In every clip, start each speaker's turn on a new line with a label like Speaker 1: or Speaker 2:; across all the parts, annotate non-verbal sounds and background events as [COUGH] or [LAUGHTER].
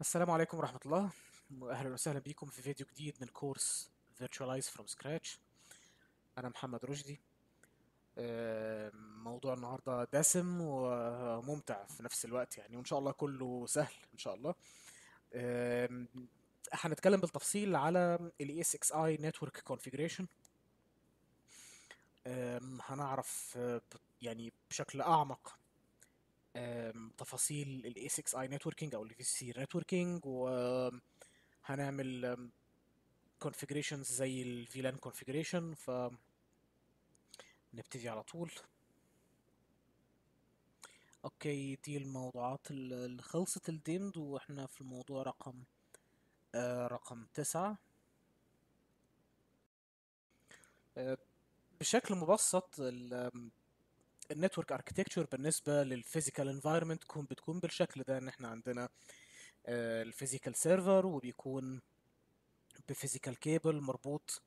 Speaker 1: السلام عليكم ورحمة الله وأهلا وسهلا بكم في فيديو جديد من كورس Virtualize from Scratch أنا محمد رشدي موضوع النهاردة دسم وممتع في نفس الوقت يعني وإن شاء الله كله سهل إن شاء الله هنتكلم بالتفصيل على الـ ESXi Network Configuration هنعرف آه، يعني بشكل أعمق تفاصيل a 6 i networking او ال VCC networking وهنعمل configurations زي VLAN configuration ف نبتدي على طول اوكي دي الموضوعات اللي خلصت الديمد واحنا في الموضوع رقم آه رقم تسعة آه بشكل مبسط النتورك اركتكتشر بالنسبه للفيزيكال انفايرمنت تكون بتكون بالشكل ده ان احنا عندنا آه، الفيزيكال سيرفر وبيكون بفيزيكال كيبل مربوط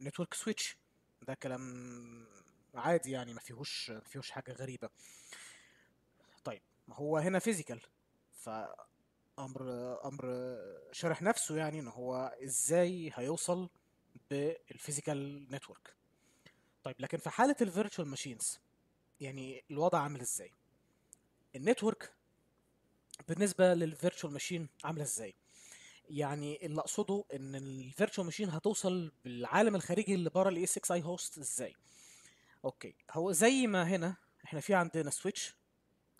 Speaker 1: بنتورك سويتش ده كلام عادي يعني ما فيهوش ما فيهوش حاجه غريبه طيب ما هو هنا فيزيكال ف امر امر شرح نفسه يعني ان هو ازاي هيوصل بالفيزيكال نتورك طيب لكن في حاله الفيرتشوال ماشينز يعني الوضع عامل ازاي النتورك بالنسبه للفيرتشوال ماشين عامله ازاي يعني اللي اقصده ان الفيرتشوال ماشين هتوصل بالعالم الخارجي اللي بره الاي اكس اي هوست ازاي اوكي هو زي ما هنا احنا في عندنا سويتش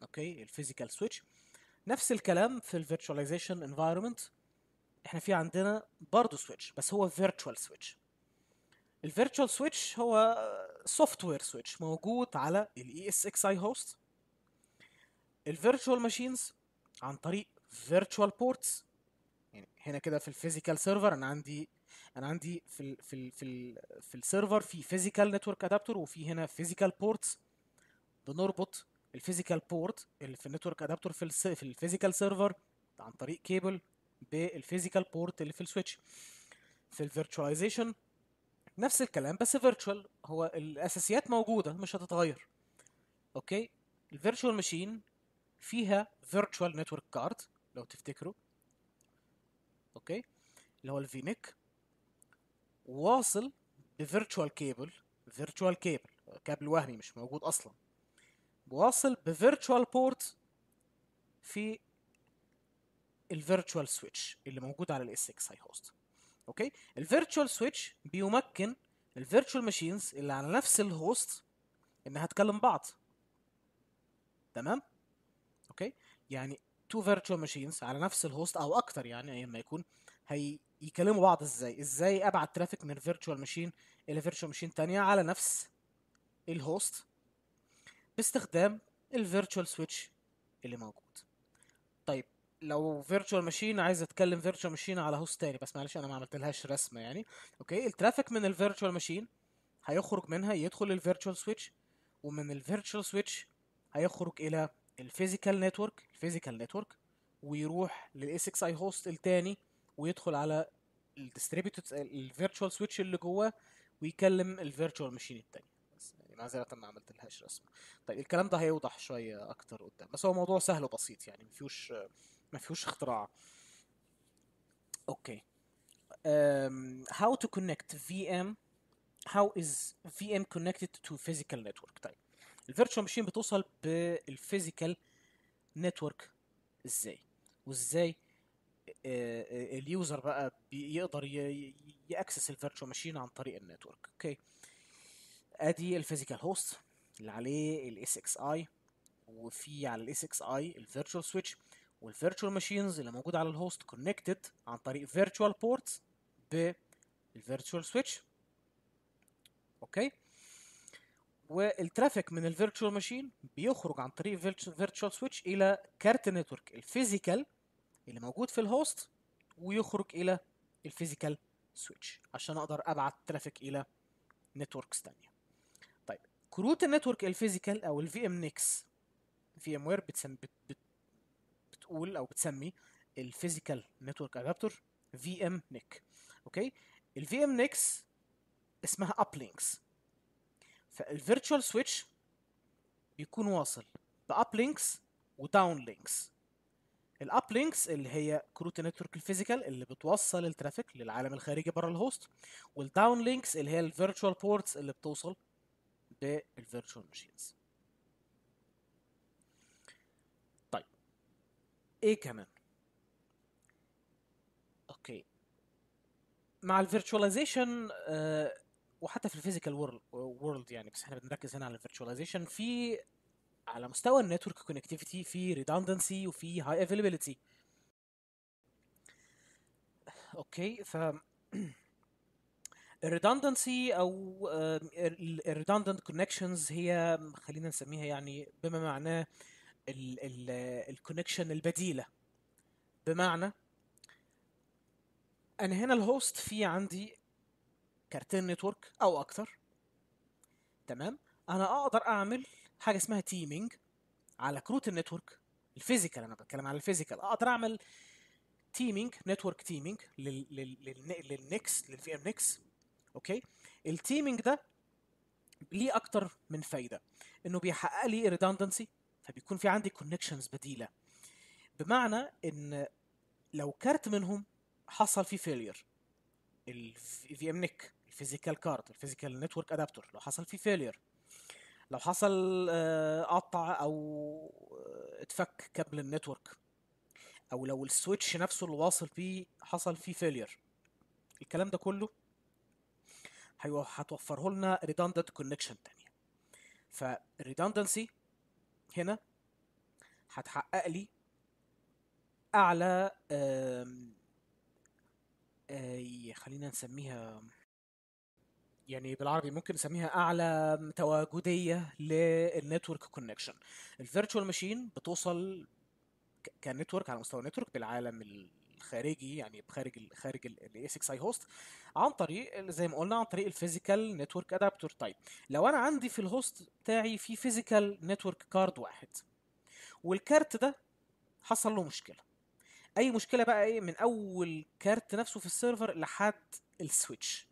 Speaker 1: اوكي الفيزيكال سويتش نفس الكلام في الفيرتشواليزيشن انفايرمنت احنا في عندنا برضه سويتش بس هو فيرتشوال سويتش الفيرتشوال سويتش هو سوفت وير سويتش موجود على الاي اس اكس اي هوست الفيرتشوال ماشينز عن طريق فيرتشوال بورتس يعني هنا كده في الفيزيكال سيرفر انا عندي انا عندي في الـ في الـ في الـ في السيرفر في فيزيكال نتورك ادابتر وفي هنا فيزيكال بورتس بنربط الفيزيكال بورت اللي في النتورك ادابتر في في الفيزيكال سيرفر عن طريق كيبل بالفيزيكال بورت اللي في السويتش في الفيرتشواليزيشن نفس الكلام بس فيرتشوال هو الاساسيات موجوده مش هتتغير اوكي الفيرتشوال ماشين فيها فيرتشوال نتورك كارد لو تفتكروا اوكي اللي هو الفينيك واصل بفيرتشوال كيبل فيرتشوال كيبل كابل وهمي مش موجود اصلا واصل بفيرتشوال بورت في الفيرتشوال سويتش اللي موجود على الاس اكس اي هوست اوكي الفيرتشوال سويتش بيمكن الفيرتشوال ماشينز اللي على نفس الهوست انها تكلم بعض تمام اوكي يعني تو فيرتشوال ماشينز على نفس الهوست او اكتر يعني ايا ما يكون هيكلموا بعض ازاي ازاي ابعت ترافيك من فيرتشوال ماشين الى فيرتشوال ماشين تانية على نفس الهوست باستخدام الفيرتشوال سويتش اللي موجود طيب لو فيرتشوال ماشين عايز اتكلم فيرتشوال ماشين على هوست تاني بس معلش انا ما عملتلهاش رسمه يعني اوكي الترافيك من الفيرتشوال ماشين هيخرج منها يدخل الفيرتشوال سويتش ومن الفيرتشوال سويتش هيخرج الى الفيزيكال نتورك الفيزيكال نتورك ويروح للاس اكس اي هوست التاني ويدخل على الديستريبيوتد الفيرتشوال سويتش اللي جواه ويكلم الفيرتشوال ماشين التاني بس يعني معذره ما عملت لهاش رسمه طيب الكلام ده هيوضح شويه اكتر قدام بس هو موضوع سهل وبسيط يعني مفيهوش ما فيهوش اختراع اوكي um, how to connect VM how is VM connected to physical network طيب الفيرتشوال ماشين بتوصل بالفيزيكال نتورك ازاي وازاي اليوزر بقى بيقدر ياكسس الفيرتشوال ماشين عن طريق النتورك اوكي ادي الفيزيكال هوست اللي عليه الاس اكس اي وفي على الاس اكس اي الفيرتشوال سويتش والفيرتشوال ماشينز اللي موجوده على الهوست كونكتد عن طريق فيرتشوال بورتس بالفيرتشوال سويتش اوكي والترافيك من الفيرتشوال ماشين بيخرج عن طريق فيرتشوال سويتش الى كارت نتورك الفيزيكال اللي موجود في الهوست ويخرج الى الفيزيكال سويتش عشان اقدر ابعت ترافيك الى نتوركس تانية طيب كروت النتورك الفيزيكال او الفي ام نيكس في ام وير بتسم... بت... بتقول او بتسمي الفيزيكال نتورك ادابتر في ام نيك اوكي الفي ام نيكس اسمها ابلينكس فالفيرتشوال سويتش بيكون واصل بابلينكس وداون لينكس الاب لينكس اللي هي كروت نتورك الفيزيكال اللي بتوصل الترافيك للعالم الخارجي بره الهوست والداون لينكس اللي هي الفيرتشوال بورتس اللي بتوصل بالفيرتشوال ماشينز ايه كمان اوكي مع الفيرتشواليزيشن آه وحتى في الفيزيكال وورلد يعني بس احنا بنركز هنا على الفيرتشواليزيشن في على مستوى النتورك كونكتيفيتي في ريدندنسي وفي هاي افيلابيلتي اوكي ف [CLEARS THROAT] الريدندنسي او آه، الريدندنت كونكشنز هي خلينا نسميها يعني بما معناه الكونكشن البديله بمعنى انا هنا الهوست في عندي كارتين نتورك او اكتر تمام انا اقدر اعمل حاجه اسمها تيمينج على كروت النتورك الفيزيكال انا بتكلم على الفيزيكال اقدر اعمل تيمينج نتورك تيمينج للنكس للفي ام نكس اوكي التيمينج ده ليه اكتر من فايده انه بيحقق لي redundancy فبيكون في عندي كونكشنز بديله بمعنى ان لو كارت منهم حصل فيه فيلير الفي ام نيك الفيزيكال كارد الفيزيكال نتورك ادابتور لو حصل فيه فيلير لو حصل آه، قطع او آه، اتفك كابل النتورك او لو السويتش نفسه اللي واصل بيه حصل فيه فيلير الكلام ده كله هتوفره لنا redundant connection تانية فالريداندنسي هنا هتحقق لي اعلى آه، إيه، خلينا نسميها يعني بالعربي ممكن نسميها اعلى تواجديه للنتورك كونكشن الفيرتشوال ماشين بتوصل كنتورك على مستوى النتورك بالعالم الخارجي يعني بخارج خارج الاي 6 اي هوست عن طريق زي ما قلنا عن طريق الفيزيكال نتورك ادابتور طيب لو انا عندي في الهوست بتاعي في فيزيكال نتورك كارد واحد والكارت ده حصل له مشكله اي مشكله بقى ايه من اول كارت نفسه في السيرفر لحد السويتش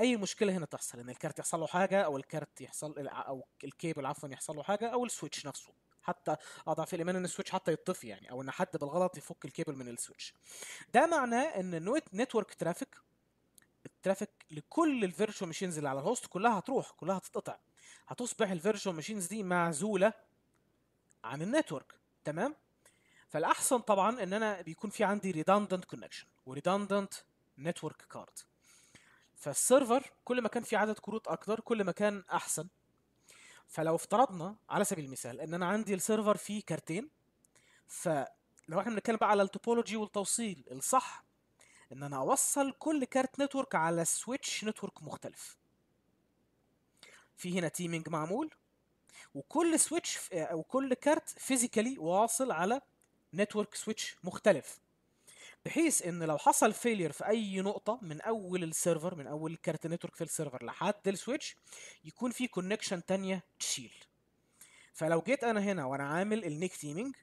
Speaker 1: اي مشكله هنا تحصل ان الكارت يحصل له حاجه او الكارت يحصل او الكيبل عفوا يحصل له حاجه او السويتش نفسه حتى اضعف الايمان ان السويتش حتى يطفي يعني او ان حد بالغلط يفك الكيبل من السويتش ده معناه ان نتورك ترافيك الترافيك لكل الفيرتشوال ماشينز اللي على الهوست كلها هتروح كلها هتتقطع هتصبح الفيرتشوال ماشينز دي معزوله عن النتورك تمام فالاحسن طبعا ان انا بيكون في عندي ريداندنت كونكشن وريداندنت نتورك كارد فالسيرفر كل ما كان في عدد كروت اكتر كل ما كان احسن فلو افترضنا على سبيل المثال ان انا عندي السيرفر فيه كارتين فلو احنا بنتكلم بقى على التوبولوجي والتوصيل الصح ان انا اوصل كل كارت نتورك على سويتش نتورك مختلف في هنا تيمينج معمول وكل سويتش وكل كارت فيزيكالي واصل على نتورك سويتش مختلف بحيث ان لو حصل فيلير في اي نقطه من اول السيرفر من اول الكارت نتورك في السيرفر لحد السويتش يكون في كونكشن تانية تشيل فلو جيت انا هنا وانا عامل النيك تيمينج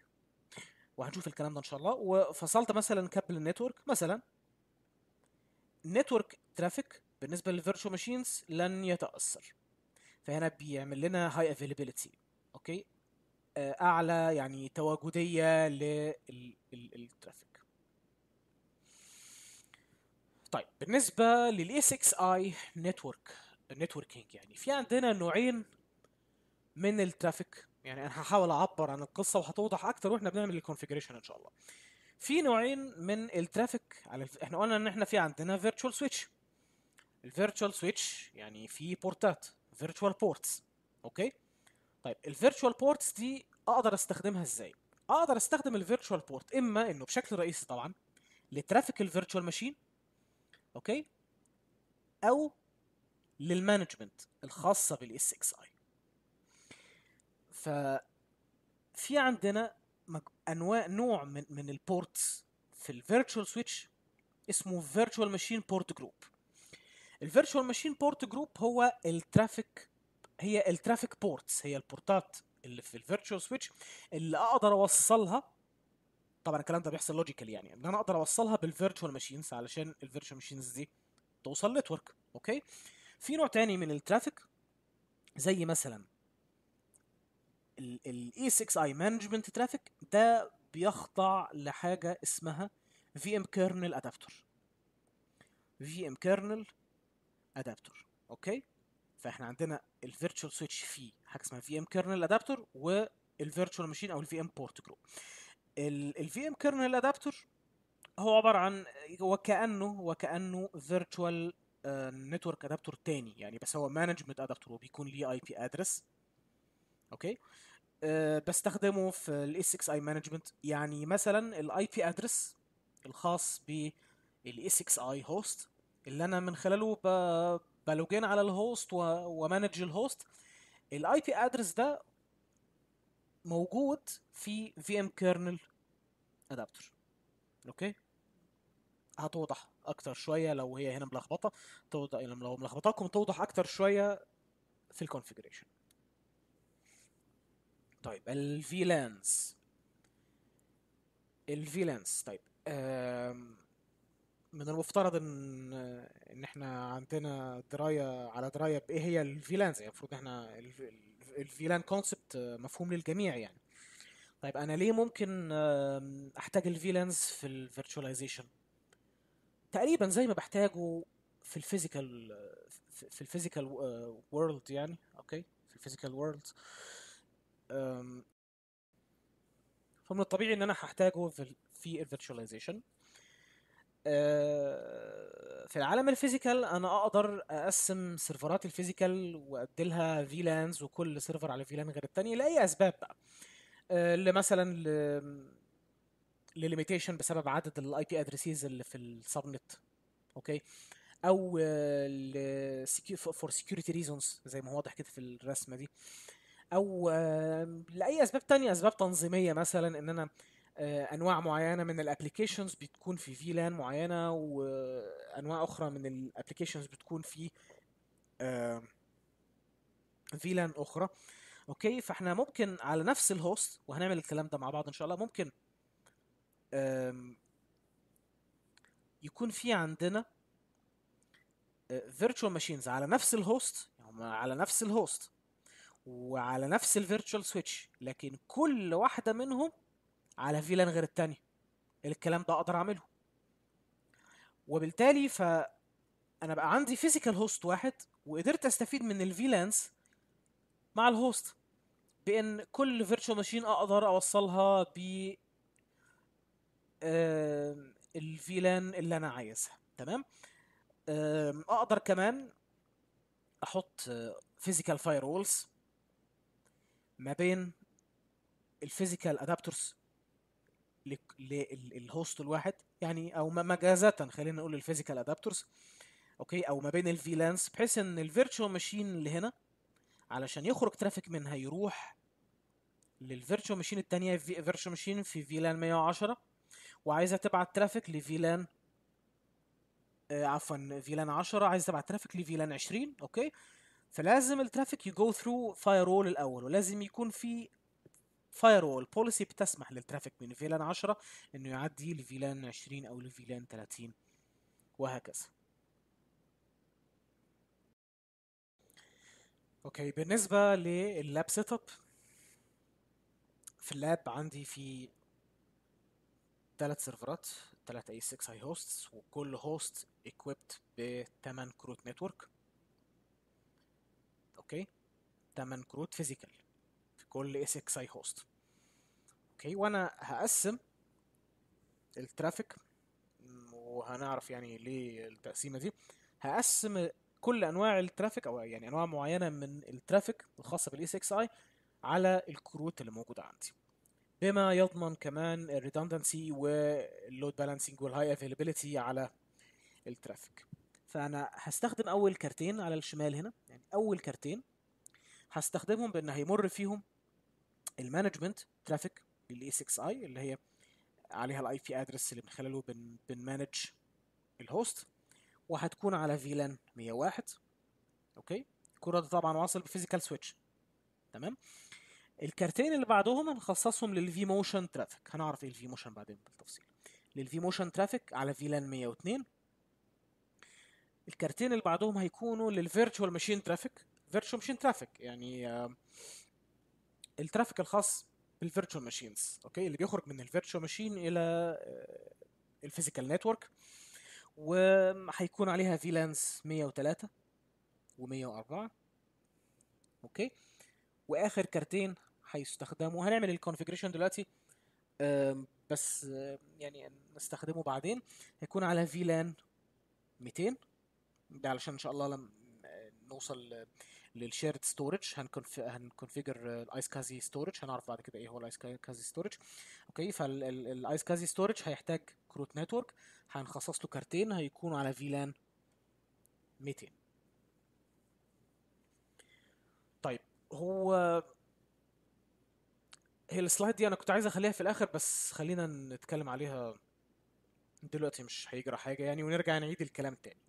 Speaker 1: وهنشوف الكلام ده ان شاء الله وفصلت مثلا كابل النتورك مثلا نتورك ترافيك بالنسبه للفيرتشوال ماشينز لن يتاثر فهنا بيعمل لنا هاي افيلابيلتي اوكي آه، اعلى يعني تواجديه للترافيك طيب بالنسبه للاس 6 اي نتورك النتوركينج يعني في عندنا نوعين من الترافيك يعني انا هحاول اعبر عن القصه وهتوضح اكتر واحنا بنعمل الكونفيجريشن ان شاء الله في نوعين من الترافيك على الف... احنا قلنا ان احنا في عندنا فيرتشوال سويتش الفيرتشوال سويتش يعني في بورتات فيرتشوال بورتس اوكي طيب الفيرتشوال بورتس دي اقدر استخدمها ازاي اقدر استخدم الفيرتشوال بورت اما انه بشكل رئيسي طبعا لترافيك الفيرتشوال ماشين اوكي او للمانجمنت الخاصه بالاس اكس اي ففي عندنا انواع نوع من من البورتس في الفيرتشوال سويتش اسمه فيرتشوال ماشين بورت جروب الفيرتشوال ماشين بورت جروب هو الترافيك هي الترافيك بورتس هي البورتات اللي في الفيرتشوال سويتش اللي اقدر اوصلها طبعا الكلام ده بيحصل لوجيكال يعني ان انا اقدر اوصلها بالفيرتشوال ماشينز علشان الفيرتشوال ماشينز دي توصل نتورك اوكي في نوع تاني من الترافيك زي مثلا الاي 6 اي مانجمنت ترافيك ده بيخضع لحاجه اسمها في ام كيرنل ادابتر في ام كيرنل ادابتر اوكي فاحنا عندنا الفيرتشوال سويتش فيه حاجه اسمها في ام كيرنل ادابتر والفيرتشوال ماشين او الفي ام بورت جروب الفي ام كيرنل ادابتر هو عباره عن وكانه وكانه فيرتشوال نتورك ادابتر تاني يعني بس هو مانجمنت ادابتر وبيكون ليه اي بي ادرس اوكي آه، بستخدمه في الاس 6 اي مانجمنت يعني مثلا الاي بي ادرس الخاص بالاس 6 اي هوست اللي انا من خلاله بلوجين على الهوست ومانج الهوست الاي بي ادرس ده موجود في في ام كيرنل ادابتر اوكي هتوضح اكتر شويه لو هي هنا ملخبطه توضح يعني لو ملخبطاكم توضح اكتر شويه في الكونفيجريشن طيب الفي لانس طيب من المفترض ان ان احنا عندنا درايه على درايه بايه هي الفي المفروض يعني المفروض احنا الفيلان كونسبت آه، مفهوم للجميع يعني طيب انا ليه ممكن احتاج الفيلانز في الفيرتشواليزيشن تقريبا زي ما بحتاجه في الفيزيكال آه، في الفيزيكال وورلد آه، يعني اوكي في الفيزيكال وورلد فمن الطبيعي ان انا هحتاجه في في الفيرتشواليزيشن آه، في العالم الفيزيكال انا اقدر اقسم سيرفرات الفيزيكال واديلها فيلانز وكل سيرفر على فيلان غير التاني لاي اسباب بقى اللي آه، مثلا لليميتيشن بسبب عدد الاي بي ادريسز اللي في السبنت اوكي او فور سكيورتي ريزونز زي ما هو واضح كده في الرسمه دي او لاي اسباب تانية اسباب تنظيميه مثلا ان انا آه، انواع معينه من الابلكيشنز بتكون في في لان معينه وانواع اخرى من الابلكيشنز بتكون في في لان اخرى اوكي فاحنا ممكن على نفس الهوست وهنعمل الكلام ده مع بعض ان شاء الله ممكن يكون في عندنا فيرتشوال آه، ماشينز على نفس الهوست يعني على نفس الهوست وعلى نفس الفيرتشوال سويتش لكن كل واحده منهم على فيلان غير التانية الكلام ده اقدر اعمله وبالتالي ف انا بقى عندي فيزيكال هوست واحد وقدرت استفيد من الفيلانس مع الهوست بان كل فيرتشوال ماشين اقدر اوصلها ب الفيلان اللي انا عايزها تمام اقدر كمان احط فيزيكال فاير وولز ما بين الفيزيكال ادابترز للهوست الواحد يعني او مجازة خلينا نقول الفيزيكال ادابترز اوكي او ما بين الفيلانس بحيث ان الفيرتشوال ماشين اللي هنا علشان يخرج ترافيك منها يروح للفيرتشوال ماشين التانية فيرتشوال ماشين في فيلان 110 وعايزه تبعت ترافيك لفيلان آه، عفوا فيلان 10 عايز تبعت ترافيك لفيلان 20 اوكي فلازم الترافيك يجو ثرو فاير وول الاول ولازم يكون في فاير وول بوليسي بتسمح للترافيك من فيلان 10 انه يعدي لفيلان 20 او لفيلان 30 وهكذا اوكي بالنسبه لللاب سيت اب في اللاب عندي في ثلاث سيرفرات 3 اي 6 اي هوستس وكل هوست equipped ب 8 كروت نتورك اوكي 8 كروت فيزيكال كل اكس اي هوست اوكي وانا هقسم الترافيك وهنعرف يعني ليه التقسيمه دي هقسم كل انواع الترافيك او يعني انواع معينه من الترافيك الخاصه بالاي اكس اي على الكروت اللي موجوده عندي بما يضمن كمان الريدندنسي واللود بالانسنج والهاي افيلابيلتي على الترافيك فانا هستخدم اول كارتين على الشمال هنا يعني اول كارتين هستخدمهم بان هيمر فيهم المانجمنت ترافيك الاي 6 اي اللي هي عليها الاي بي ادرس اللي من خلاله بن بنمانج الهوست وهتكون على فيلان 101 اوكي الكره ده طبعا واصل بفيزيكال سويتش تمام الكارتين اللي بعدهم هنخصصهم للفي موشن ترافيك هنعرف ايه الفي موشن بعدين بالتفصيل للفي موشن ترافيك على فيلان 102 الكارتين اللي بعدهم هيكونوا للفيرتشوال ماشين ترافيك فيرتشوال ماشين ترافيك يعني آه الترافيك الخاص بالفيرتشوال ماشينز اوكي اللي بيخرج من الفيرتشوال ماشين الى آه، الفيزيكال نتورك وهيكون عليها فيلانس 103 و104 اوكي واخر كارتين هيستخدموا هنعمل الكونفيجريشن دلوقتي بس يعني نستخدمه بعدين هيكون على فيلان 200 ده علشان ان شاء الله لما آه، نوصل آه، للشيرد ستورج هنكونفيجر الايس كازي ستورج هنعرف بعد كده ايه هو الايس كازي ستورج اوكي فالايس كازي ستورج هيحتاج كروت نتورك هنخصص له كارتين هيكونوا على فيلان 200 طيب هو هي السلايد دي انا كنت عايز اخليها في الاخر بس خلينا نتكلم عليها دلوقتي مش هيجرى حاجه يعني ونرجع نعيد الكلام تاني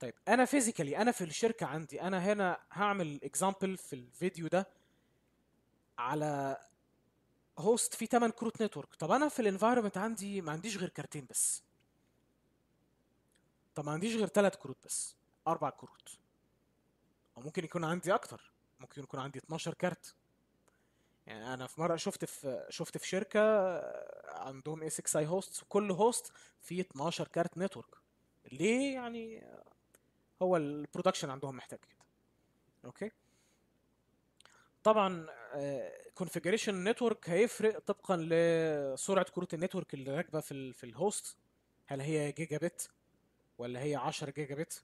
Speaker 1: طيب انا فيزيكالي انا في الشركه عندي انا هنا هعمل اكزامبل في الفيديو ده على هوست فيه 8 كروت نتورك طب انا في الانفايرمنت عندي ما عنديش غير كارتين بس طب ما عنديش غير 3 كروت بس اربع كروت او ممكن يكون عندي اكتر ممكن يكون عندي 12 كارت يعني انا في مره شفت في شفت في شركه عندهم اس اكس اي هوست وكل هوست فيه 12 كارت نتورك ليه يعني هو البرودكشن عندهم محتاج كده اوكي طبعا كونفجريشن آه، نتورك هيفرق طبقا لسرعه كروت النتورك اللي راكبه في في الهوست هل هي جيجا بت ولا هي 10 جيجا بت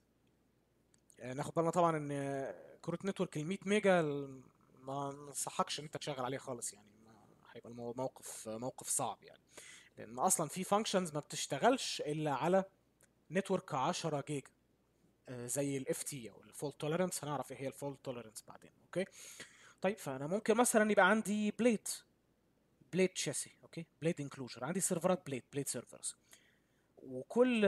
Speaker 1: ناخد بالنا طبعا ان كروت نتورك ال 100 ميجا ما انصحكش ان انت تشغل عليها خالص يعني هيبقى الموقف موقف صعب يعني لان اصلا في فانكشنز ما بتشتغلش الا على نتورك 10 جيجا آه، زي الاف تي او الفولت توليرنس هنعرف ايه هي الفولت توليرنس بعدين اوكي طيب فانا ممكن مثلا يبقى عندي بليد بليد شاسي اوكي بليد انكلوجر عندي سيرفرات بليد بليد سيرفرز وكل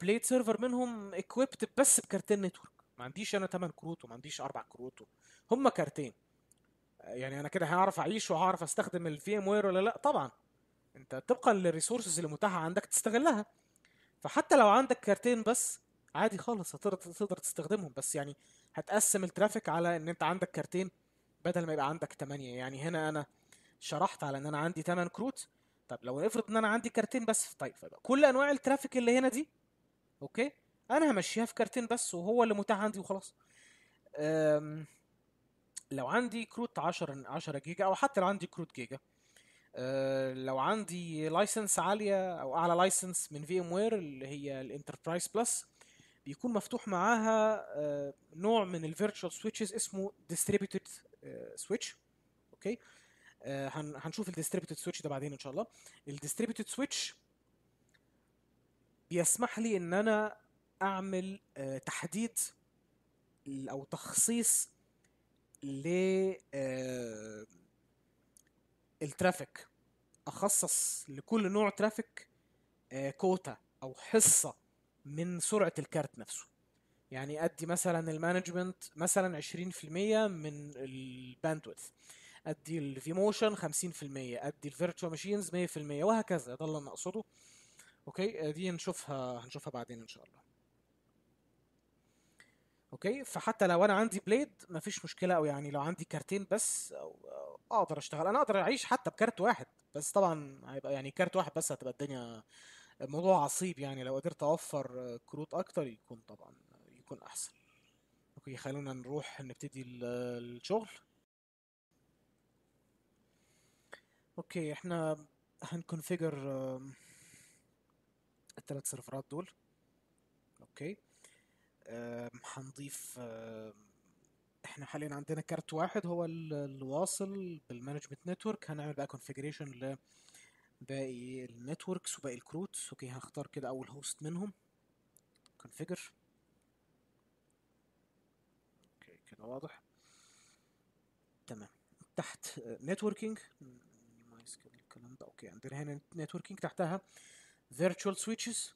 Speaker 1: بليد آه، سيرفر منهم اكويبت بس بكارتين نتورك ما عنديش انا 8 كروت وما عنديش اربع كروت هم كارتين آه، يعني انا كده هعرف اعيش وهعرف استخدم الفي ام وير ولا لا طبعا انت طبقا للريسورسز اللي متاحه عندك تستغلها فحتى لو عندك كارتين بس عادي خالص هتقدر تقدر تستخدمهم بس يعني هتقسم الترافيك على ان انت عندك كارتين بدل ما يبقى عندك 8 يعني هنا انا شرحت على ان انا عندي 8 كروت طب لو نفرض ان انا عندي كارتين بس طيب فبقى كل انواع الترافيك اللي هنا دي اوكي انا همشيها في كارتين بس وهو اللي متاح عندي وخلاص لو عندي كروت 10 10 جيجا او حتى لو عندي كروت جيجا آه، لو عندي لايسنس عاليه او اعلى لايسنس من في ام وير اللي هي الانتربرايز بلس بيكون مفتوح معاها آه، نوع من الفيرتشوال سويتشز اسمه ديستريبيوتد سويتش آه، اوكي هنشوف الديستريبيوتد سويتش ده بعدين ان شاء الله الديستريبيوتد سويتش بيسمح لي ان انا اعمل تحديد او تخصيص ل الترافيك اخصص لكل نوع ترافيك آه، كوتا او حصه من سرعه الكارت نفسه يعني ادي مثلا المانجمنت مثلا 20% من الباندويث ادي الفي موشن 50% ادي الفيرتشوال ماشينز 100% وهكذا ده اللي انا اقصده اوكي آه، دي نشوفها هنشوفها بعدين ان شاء الله اوكي فحتى لو انا عندي بليد مفيش مشكله او يعني لو عندي كارتين بس اقدر اشتغل انا اقدر اعيش حتى بكارت واحد بس طبعا هيبقى يعني كارت واحد بس هتبقى الدنيا الموضوع عصيب يعني لو قدرت اوفر كروت اكتر يكون طبعا يكون احسن اوكي خلونا نروح نبتدي الشغل اوكي احنا هنكونفيجر الثلاث سيرفرات دول اوكي هنضيف احنا حاليا عندنا كارت واحد هو اللي واصل بالمانجمنت نتورك هنعمل بقى كونفيجريشن لباقي النتوركس وباقي الكروتس اوكي هختار كده اول هوست منهم كونفيجر اوكي كده واضح تمام تحت آه، نتوركينج الكلام ده اوكي عندنا هنا نتوركينج تحتها فيرتشوال سويتشز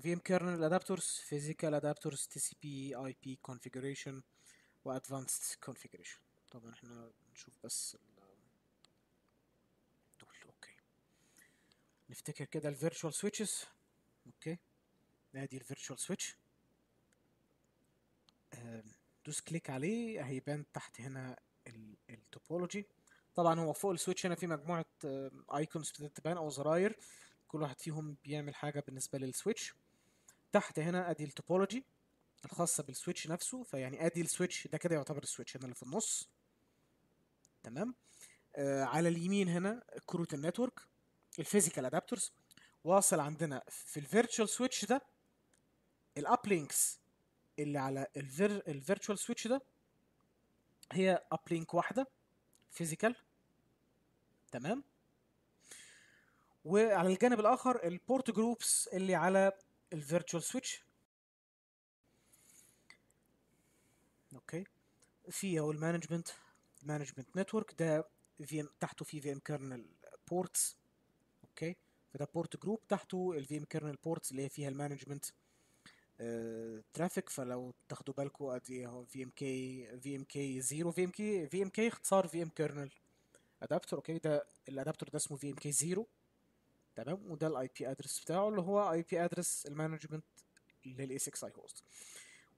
Speaker 1: وفيهم كيرنل ادابترز فيزيكال ادابترز تي سي بي اي بي كونفيجريشن وادفانسد كونفيجريشن طبعا احنا نشوف بس دول اوكي نفتكر كده الفيرتشوال سويتشز اوكي ادي الفيرتشوال سويتش دوس كليك عليه هيبان تحت هنا التوبولوجي طبعا هو فوق السويتش هنا في مجموعه ايكونز بتبان او زراير كل واحد فيهم بيعمل حاجه بالنسبه للسويتش تحت هنا ادي التوبولوجي الخاصة بالسويتش نفسه فيعني ادي السويتش ده كده يعتبر السويتش هنا اللي في النص تمام آه على اليمين هنا كروت النتورك الفيزيكال ادابترز واصل عندنا في الفيرتشوال سويتش ده الابلينكس اللي على الفير الفيرتشوال سويتش ده هي ابلينك واحدة فيزيكال تمام وعلى الجانب الاخر البورت جروبس اللي على الفيرتشوال سويتش اوكي في او المانجمنت مانجمنت نتورك ده في ام تحته في في ام كيرنل بورتس اوكي فده بورت جروب تحته الفي ام كيرنل بورتس اللي هي فيها المانجمنت ترافيك uh, فلو تاخدوا بالكم ادي اهو في ام كي في ام كي 0 في ام كي في ام كي اختصار في ام كيرنل ادابتر اوكي ده الادابتر ده اسمه في ام كي 0 تمام وده الاي بي ادرس بتاعه اللي هو اي بي ادرس المانجمنت للاي 6 اي هوست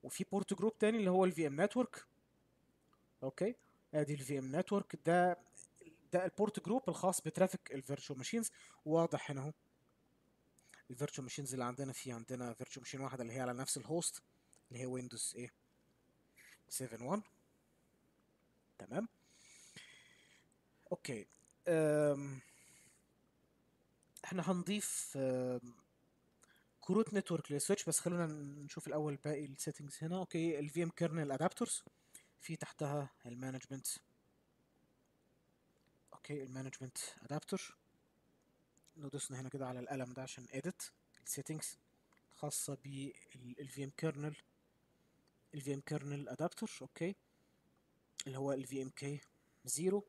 Speaker 1: وفي بورت جروب تاني اللي هو الفي ام نتورك اوكي ادي الفي ام نتورك ده ده البورت جروب الخاص بترافيك الفيرتشوال ماشينز واضح هنا اهو الفيرتشوال ماشينز اللي عندنا في عندنا فيرتشوال ماشين واحده اللي هي على نفس الهوست اللي هي ويندوز ايه 7 1 تمام اوكي أم. احنا هنضيف كروت نتورك للسويتش بس خلونا نشوف الاول باقي السيتنجز هنا اوكي الفي ام كيرنل ادابترز في تحتها المانجمنت اوكي المانجمنت ادابتر لو دوسنا هنا كده على القلم ده عشان اديت السيتنجز خاصة بالفي ام كيرنل الفي ام كيرنل ادابتر اوكي اللي هو الفي ام كي زيرو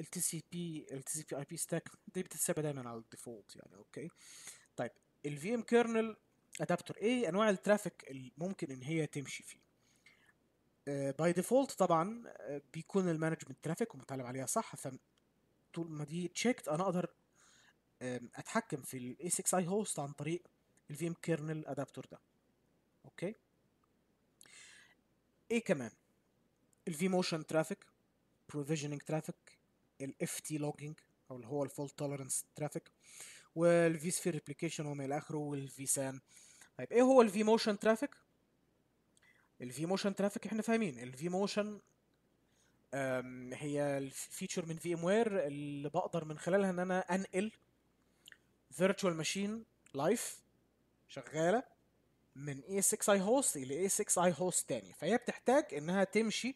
Speaker 1: ال تي سي بي ال تي سي بي اي بي ستاك دي بتتسابق دايما على الديفولت يعني اوكي طيب ال ام كيرنل adapter ايه انواع الترافيك اللي ممكن ان هي تمشي فيه باي آه، ديفولت طبعا آه، بيكون المانجمنت ترافيك ومتعلم عليها صح فطول ما دي تشيكت انا اقدر اتحكم في الاي 6 اي هوست عن طريق الفي ام كيرنل ادابتور ده اوكي ايه كمان الفي موشن ترافيك بروفيجننج ترافيك الاف تي لوجينج او اللي هو الفول توليرنس ترافيك والفي سفير ريبليكيشن وما الى اخره والفي سان طيب ايه هو الفي موشن ترافيك الفي موشن ترافيك احنا فاهمين الفي موشن هي الفيتشر من في ام وير اللي بقدر من خلالها ان انا انقل فيرتشوال ماشين لايف شغاله من اي 6 اي هوست الى اي 6 اي هوست تاني فهي بتحتاج انها تمشي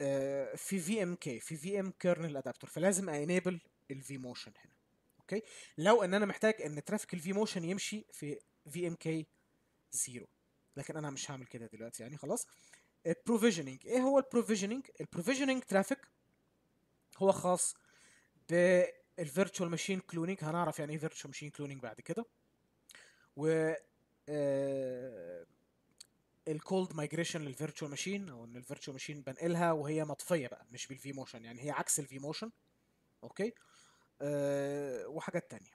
Speaker 1: آه، في في ام كي في في ام كيرنل ادابتر فلازم انيبل الفي موشن هنا اوكي لو ان انا محتاج ان ترافيك الفي موشن يمشي في في ام كي زيرو لكن انا مش هعمل كده دلوقتي يعني خلاص البروفيجننج آه، ايه هو البروفيجننج البروفيجننج ترافيك هو خاص بالفيرتشوال ماشين كلونينج هنعرف يعني ايه فيرتشوال ماشين كلونينج بعد كده و آه الكولد مايجريشن للفيرتشوال ماشين او ان الفيرتشوال ماشين بنقلها وهي مطفيه بقى مش بالفي موشن يعني هي عكس الفي موشن اوكي آه، وحاجات تانية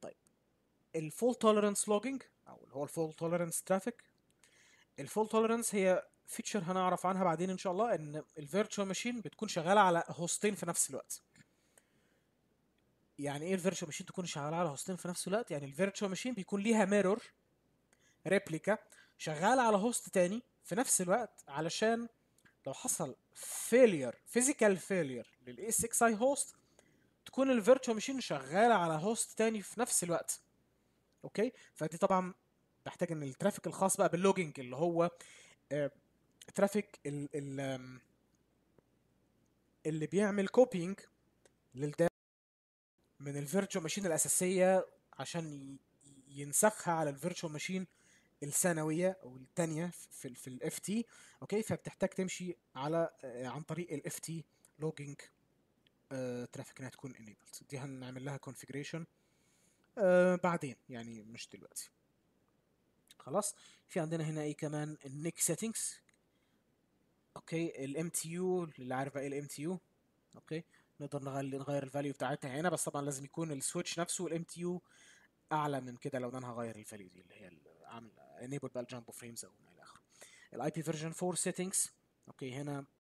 Speaker 1: طيب الفول توليرنس لوجينج او اللي هو الفول توليرنس ترافيك الفول توليرنس هي فيتشر هنعرف عنها بعدين ان شاء الله ان الفيرتشوال ماشين بتكون شغاله على هوستين في نفس الوقت يعني ايه الفيرتشوال ماشين تكون شغاله على هوستين في نفس الوقت يعني الفيرتشوال ماشين بيكون ليها ميرور ريبليكا شغاله على هوست تاني في نفس الوقت علشان لو حصل فيلير فيزيكال فيلير للاي 6 اي هوست تكون الفيرتشوال ماشين شغاله على هوست تاني في نفس الوقت اوكي فدي طبعا بحتاج ان الترافيك الخاص بقى باللوجينج اللي هو ترافيك آه، ال ال اللي بيعمل كوبينج للداتا من الفيرتشوال ماشين الاساسيه عشان ينسخها على الفيرتشوال ماشين الثانويه او الثانيه في في الاف تي اوكي فبتحتاج تمشي على آه، عن طريق الاف تي لوجينج ترافيك انها تكون انيبلد دي هنعمل لها كونفيجريشن آه، بعدين يعني مش دلوقتي خلاص في عندنا هنا ايه كمان النيك سيتنجز اوكي الام تي يو اللي عارف ايه الام تي يو اوكي نقدر نغير الفاليو بتاعتها هنا بس طبعا لازم يكون السويتش نفسه الام تي يو اعلى من كده لو انا هغير الفاليو دي اللي هي عامل enable بقى الجامب فريمز او ما الى اخره الاي بي فيرجن 4 سيتنجز اوكي هنا